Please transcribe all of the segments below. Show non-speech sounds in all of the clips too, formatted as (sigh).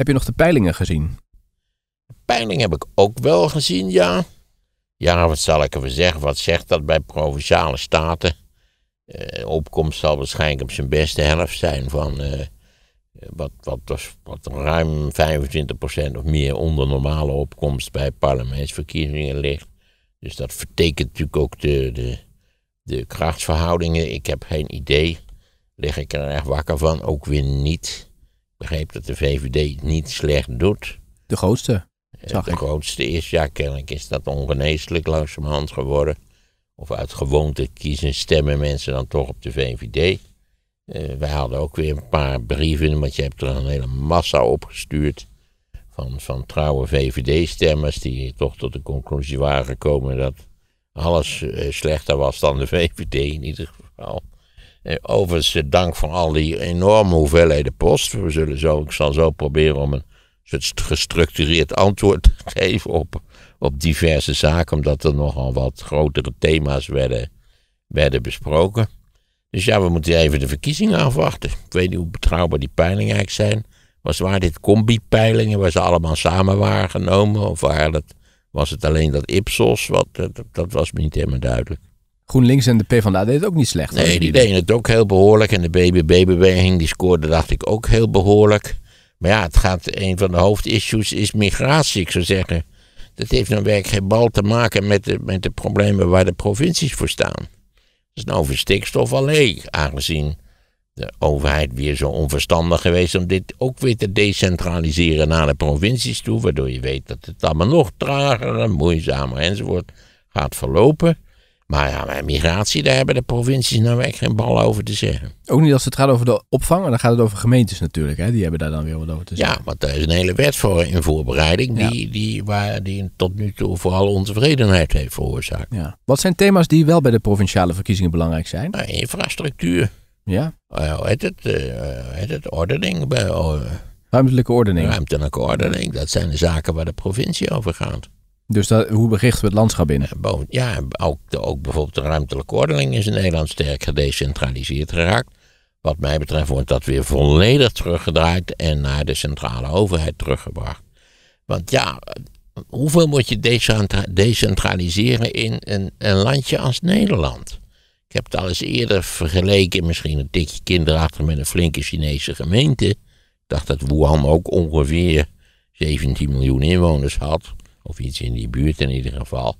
Heb je nog de peilingen gezien? De peiling heb ik ook wel gezien, ja. Ja, wat zal ik even zeggen? Wat zegt dat bij provinciale staten? Uh, opkomst zal waarschijnlijk op zijn beste helft zijn van eh, wat, wat, was, wat ruim 25% of meer onder normale opkomst bij parlementsverkiezingen ligt. Dus dat vertekent natuurlijk ook de, de, de krachtsverhoudingen. Ik heb geen idee. Lig ik er echt wakker van? Ook weer niet begreep dat de VVD niet slecht doet. De grootste, eh, zag De grootste is, ja, kennelijk is dat ongeneeslijk langzamerhand geworden. Of uit gewoonte kiezen stemmen mensen dan toch op de VVD. Uh, eh, wij hadden ook weer een paar brieven, want je hebt er een hele massa opgestuurd. Van, van trouwe VVD-stemmers die toch tot de conclusie waren gekomen dat alles eh, slechter was dan de VVD in ieder geval. Eh, overigens, dank van al die enorme hoeveelheden post. We zullen zo, ik zal zo proberen om een soort gestructureerd antwoord te (laughs) geven op, op diverse zaken, omdat er nogal wat grotere thema's werden, werden besproken. Dus ja, we moeten even de verkiezingen afwachten. Ik weet niet hoe betrouwbaar die peilingen eigenlijk zijn. Was waar dit combi-peilingen, waar ze allemaal samen waren genomen? Of was het alleen dat Ipsos? Wat, dat, dat was me niet helemaal duidelijk. GroenLinks en de PvdA deed het ook niet slecht. Nee, die deden het ook heel behoorlijk. En de BBB-beweging die scoorde, dacht ik, ook heel behoorlijk. Maar ja, het gaat, een van de hoofdissues is migratie, ik zou zeggen. Dat heeft nou werkelijk geen bal te maken met de, met de problemen waar de provincies voor staan. Dat Is nou over stikstof alleen, aangezien de overheid weer zo onverstandig geweest om dit ook weer te decentraliseren naar de provincies toe, waardoor je weet dat het allemaal nog trager en moeizamer enzovoort gaat verlopen. Maar ja, maar migratie, daar hebben de provincies nou echt geen bal over te zeggen. Ook niet als het gaat over de opvang, maar dan gaat het over gemeentes natuurlijk. Hè? Die hebben daar dan weer wat over te zeggen. Ja, want er is een hele wet voor in voorbereiding, die, die, waar, die tot nu toe vooral ontevredenheid heeft veroorzaakt. Ja. Wat zijn thema's die wel bij de provinciale verkiezingen belangrijk zijn? Nou, infrastructuur. Ja. Uh, heet het, eh, het ordening? Uh, Ruimtelijke ordening. Ruimtelijke ordening, dat zijn de zaken waar de provincie over gaat. Dus dat, hoe berichten we het landschap binnen? Eh, ja, ook, ook bijvoorbeeld de ruimtelijke ordening is in Nederland sterk gedecentraliseerd geraakt. Wat mij betreft wordt dat weer volledig teruggedraaid en naar de centrale overheid teruggebracht. Want ja, hoeveel moet je decentraliseren in een, een landje als Nederland? Ik heb het al eens eerder vergeleken, misschien een tikje kinderachtig met een flinke Chinese gemeente. Ik dacht dat Wuhan ook ongeveer 17 miljoen inwoners had. Of iets in die buurt in ieder geval.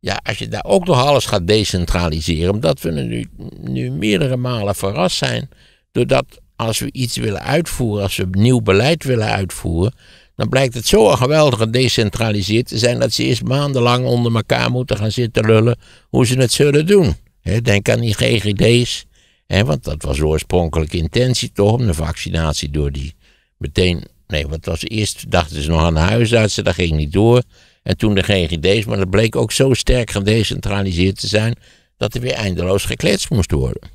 Ja, als je daar ook nog alles gaat decentraliseren, omdat we nu, nu meerdere malen verrast zijn, doordat als we iets willen uitvoeren, als we nieuw beleid willen uitvoeren, dan blijkt het zo geweldig gedecentraliseerd te zijn dat ze eerst maandenlang onder elkaar moeten gaan zitten lullen hoe ze het zullen doen. denk aan die GGD's, want dat was oorspronkelijk intentie toch, om de vaccinatie door die meteen Nee, want als eerst dachten ze nog aan de huisartsen, dat ging niet door. En toen de GGD's, maar dat bleek ook zo sterk gedecentraliseerd te zijn dat er weer eindeloos gekletst moest worden.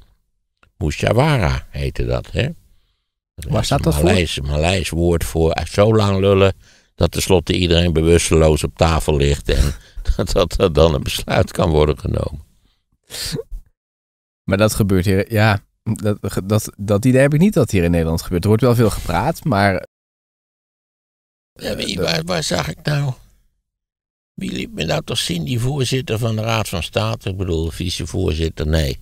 Moeshawara heette dat, hè? Dat was dat een Maleis, woord voor zo lang lullen dat tenslotte iedereen bewusteloos op tafel ligt en (laughs) dat, dat, dat dan een besluit kan worden genomen. Maar dat gebeurt hier, ja, dat, dat, dat idee heb ik niet dat hier in Nederland gebeurt. Er wordt wel veel gepraat, maar ja, wie, waar, waar, zag ik nou? Wie liet me nou toch zien, die voorzitter van de Raad van State? Ik bedoel, vicevoorzitter, nee.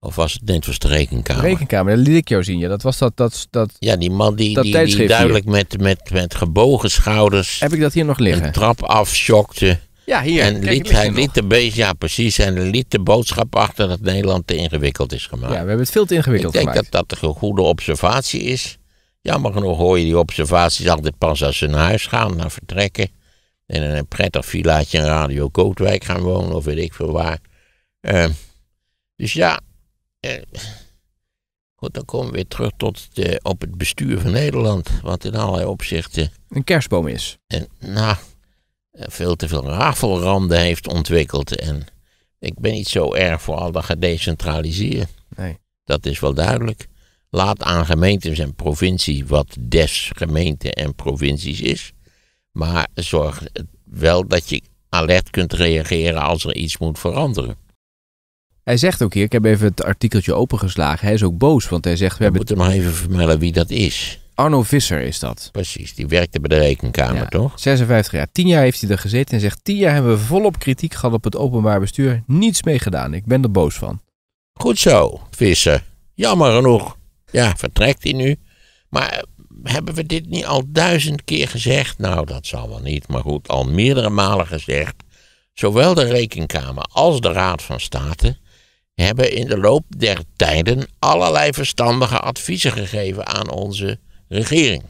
Of was het net was de rekenkamer? De rekenkamer, dat liet ik jou zien. Ja, dat was dat. dat, dat ja, die man die, die, die, duidelijk met, met, met gebogen schouders. Heb ik dat hier nog liggen? Een trap afschokte. Ja, hier. En liet, hij liet de beest, ja precies, en liet de boodschap achter dat Nederland te ingewikkeld is gemaakt. Ja, we hebben het veel te ingewikkeld gemaakt. Ik denk dat dat een goede observatie is. Jammer genoeg hoor je die observaties altijd pas als ze naar huis gaan, naar vertrekken. En in een prettig villaatje in Radio Kootwijk gaan wonen, of weet ik veel waar. Ehm, dus ja, eh, goed, dan komen we weer terug tot op het bestuur van Nederland. Wat in allerlei opzichten... Een kerstboom is. En, nou, eh, veel te veel rafelranden heeft ontwikkeld. En ik ben niet zo erg voor al dat gedecentraliseerd. Nee. Dat is wel duidelijk. Laat aan gemeentes en provincies wat des gemeente en provincies is. Maar zorg wel dat je alert kunt reageren als er iets moet veranderen. Hij zegt ook hier, ik heb even het artikeltje opengeslagen. Hij is ook boos, want hij zegt... We, hebben moeten maar even vermelden wie dat is. Arno Visser is dat. Precies, die werkte bij de rekenkamer, toch? 56 jaar. 10 jaar heeft hij er gezeten en zegt... tien jaar hebben we volop kritiek gehad op het openbaar bestuur. Niets mee gedaan. Ik ben er boos van. Goed zo, Visser. Jammer genoeg. Ja, vertrekt hij nu? Maar eh, hebben we dit niet al duizend keer gezegd? Nou, dat zal wel niet, maar goed, al meerdere malen gezegd. Zowel de Rekenkamer als de Raad van State hebben in de loop der tijden allerlei verstandige adviezen gegeven aan onze regering.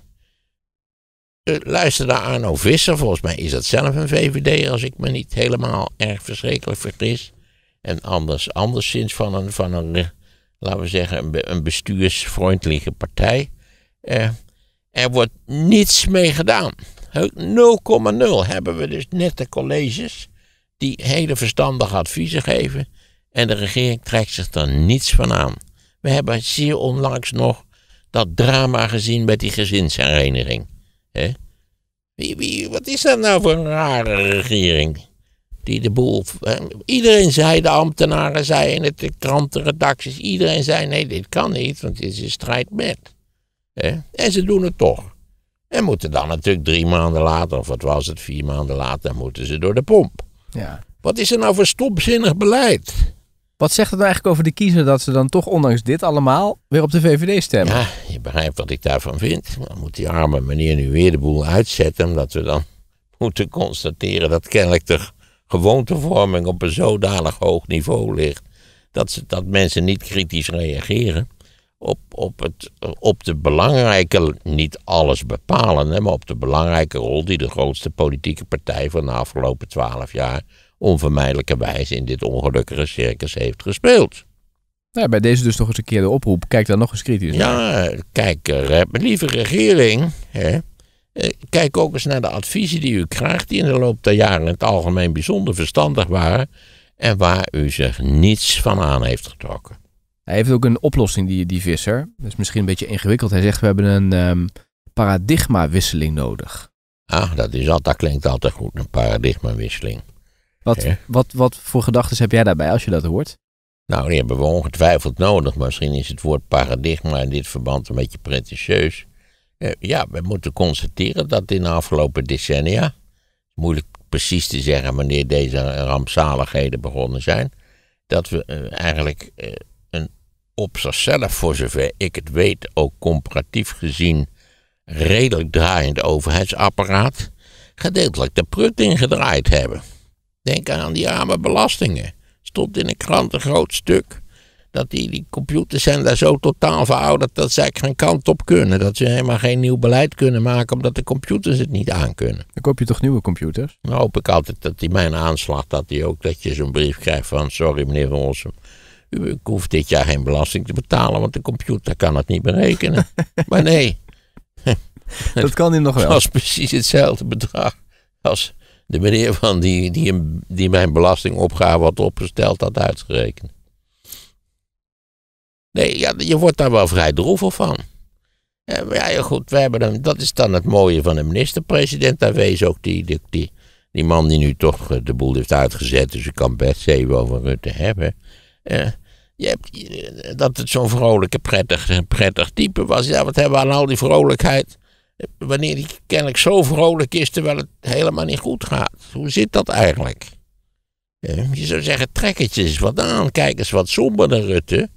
Eh, luister naar Arno Visser, volgens mij is dat zelf een VVD, als ik me niet helemaal erg verschrikkelijk vergis. En anders, anderszins van een, van een laten we zeggen, een, bestuursvriendelijke partij. Eh, er wordt niets mee gedaan. 0,0 hebben we dus net de colleges die hele verstandige adviezen geven. En de regering trekt zich er niets van aan. We hebben zeer onlangs nog dat drama gezien met die gezinshereniging. Wie, wie, wat is dat nou voor een rare regering? die de boel. Iedereen zei, de ambtenaren zeiden het, de krantenredacties, iedereen zei: nee, dit kan niet, want dit is een strijd met. En ze doen het toch. En moeten dan natuurlijk drie maanden later, of wat was het, vier maanden later, moeten ze door de pomp. Ja. Wat is er nou voor stopzinnig beleid? Wat zegt het nou eigenlijk over de kiezer dat ze dan toch, ondanks dit allemaal, weer op de VVD stemmen? Ja, je begrijpt wat ik daarvan vind. Dan moet die arme meneer nu weer de boel uitzetten, omdat we dan (laughs) moeten constateren dat kennelijk er gewoontevorming op een zodanig hoog niveau ligt. Dat, ze, dat mensen niet kritisch reageren op, op, het, op de belangrijke, niet alles bepalende, maar op de belangrijke rol die de grootste politieke partij van de afgelopen twaalf jaar onvermijdelijkerwijs in dit ongelukkige circus heeft gespeeld. Nou, bij deze dus nog eens een keer de oproep. Kijk dan nog eens kritisch. Ja, kijk, eh, lieve regering, hè, eh, kijk ook eens naar de adviezen die u krijgt, die in de loop der jaren in het algemeen bijzonder verstandig waren en waar u zich niets van aan heeft getrokken. Hij heeft ook een oplossing, die, die visser. Dat is misschien een beetje ingewikkeld. Hij zegt, we hebben een um, paradigmawisseling nodig. Ah, dat, is al, klinkt altijd goed, een paradigmawisseling. Wat, wat, wat voor gedachten heb jij daarbij als je dat hoort? Nou, die hebben we ongetwijfeld nodig. misschien is het woord paradigma in dit verband een beetje pretentieus. Eh, ja, we moeten constateren dat in de afgelopen decennia, moeilijk precies te zeggen wanneer deze rampzaligheden begonnen zijn, dat we eh, eigenlijk eh, een op zichzelf, voor zover ik het weet, ook comparatief gezien redelijk draaiend overheidsapparaat gedeeltelijk de prut ingedraaid hebben. Denk aan die arme belastingen. Stond in de krant een groot stuk dat die, die computers zijn daar zo totaal verouderd dat ze eigenlijk geen kant op kunnen. Dat ze helemaal geen nieuw beleid kunnen maken omdat de computers het niet aankunnen. Dan koop je toch nieuwe computers? Dan hoop ik altijd dat die mijn aanslag, dat die ook, dat je zo'n brief krijgt van sorry meneer Van Rossum. ik hoef dit jaar geen belasting te betalen, want de computer kan het niet berekenen. (laughs) maar nee. (laughs) dat kan hij nog wel. Dat precies hetzelfde bedrag als de meneer van die, die, die mijn belastingopgave had opgesteld had uitgerekend. Nee, ja, je wordt daar wel vrij droevig van. Ja, ja, goed, we hebben hem, dat is dan het mooie van de minister-president. Daar wees ook die, die, die, man die nu toch eh, de boel heeft uitgezet. Dus ik kan best even over Rutte hebben. je hebt, eh, dat het zo'n vrolijke, prettig, prettig type was. Ja, wat hebben we aan al die vrolijkheid? Wanneer die kennelijk zo vrolijk is terwijl het helemaal niet goed gaat. Hoe zit dat eigenlijk? je zou zeggen, trek het eens wat aan. Kijk eens wat somberder, Rutte.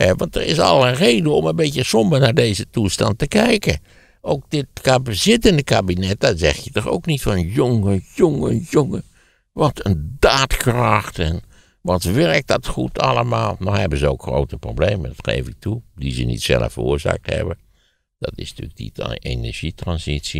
Eh, want er is al een reden om een beetje somber naar deze toestand te kijken. Ook dit zittende kabinet, daar zeg je toch ook niet van jongen, jongen, jongen. Wat een daadkracht en wat werkt dat goed allemaal. Nou hebben ze ook grote problemen, dat geef ik toe, die ze niet zelf veroorzaakt hebben. Dat is natuurlijk die energietransitie.